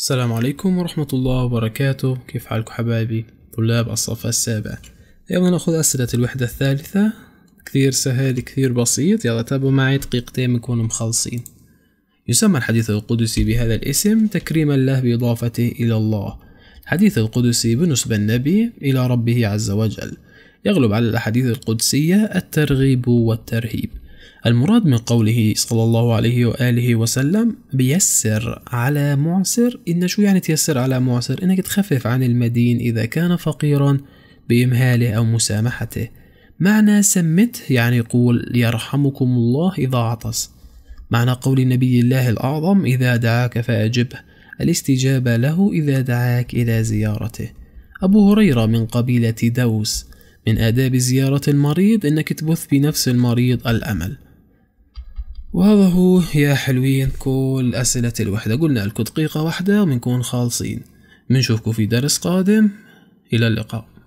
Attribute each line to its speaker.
Speaker 1: السلام عليكم ورحمة الله وبركاته كيف حالكم حبايبي طلاب الصف السابع اليوم ناخذ أسئلة الوحدة الثالثة كثير سهل كثير بسيط يلا تابعوا معي دقيقتين بنكون مخلصين يسمى الحديث القدسي بهذا الاسم تكريما له بإضافته إلى الله الحديث القدسي بنسبة النبي إلى ربه عز وجل يغلب على الأحاديث القدسية الترغيب والترهيب المراد من قوله صلى الله عليه وآله وسلم بيسر على معسر إن شو يعني تيسر على معسر إنك تخفف عن المدين إذا كان فقيرا بإمهاله أو مسامحته معنى سمته يعني قول يرحمكم الله إذا عطس معنى قول نبي الله الأعظم إذا دعاك فأجبه الاستجابة له إذا دعاك إلى زيارته أبو هريرة من قبيلة دوس من آداب زيارة المريض أنك تبث بنفس المريض الأمل وهذا هو يا حلوين كل أسئلة الوحدة قلنا لكم دقيقة واحدة ومنكون خالصين منشوفكم في درس قادم إلى اللقاء